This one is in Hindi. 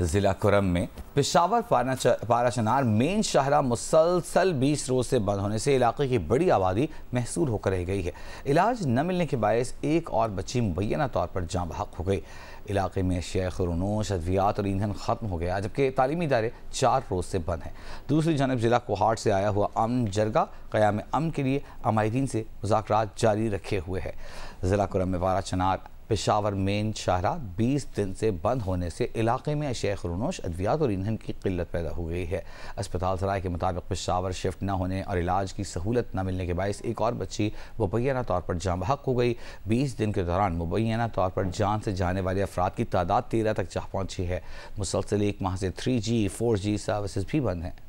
ज़िला कुरम में पिशावर चनार मेन शाहरा मुसलसल 20 रोज़ से बंद होने से इलाके की बड़ी आबादी महसूर होकर रह गई है इलाज न मिलने के बायस एक और बच्ची मुबैना तौर पर जाँ बहक हो गई इलाके में अशिया खरूनोश अद्वियात और ईंधन ख़त्म हो गया जबकि तालीमी इदारे चार रोज़ से बंद हैं दूसरी जानब ज़िला कोहाट से आया हुआ अमन जरगा क़याम अम के लिए अमायदीन से मुजाक जारी रखे हुए है ज़िला कुरम में पारा चनार पेशावर मेन शाहरा 20 दिन से बंद होने से इलाके में अशे खरूनोश अद्वियात और ईंधन की किल्लत पैदा हो गई है अस्पताल सराय के मुताबिक पेशावर शिफ्ट न होने और इलाज की सहूलत न मिलने के बायस एक और बच्ची मुबैना तौर पर जाँ बहक हो गई 20 दिन के दौरान मुबैना तौर पर जान से जाने वाले अफराद की तादाद तेरह तक जा पहुँची है मुसलसल एक माह से three G four G services भी बंद हैं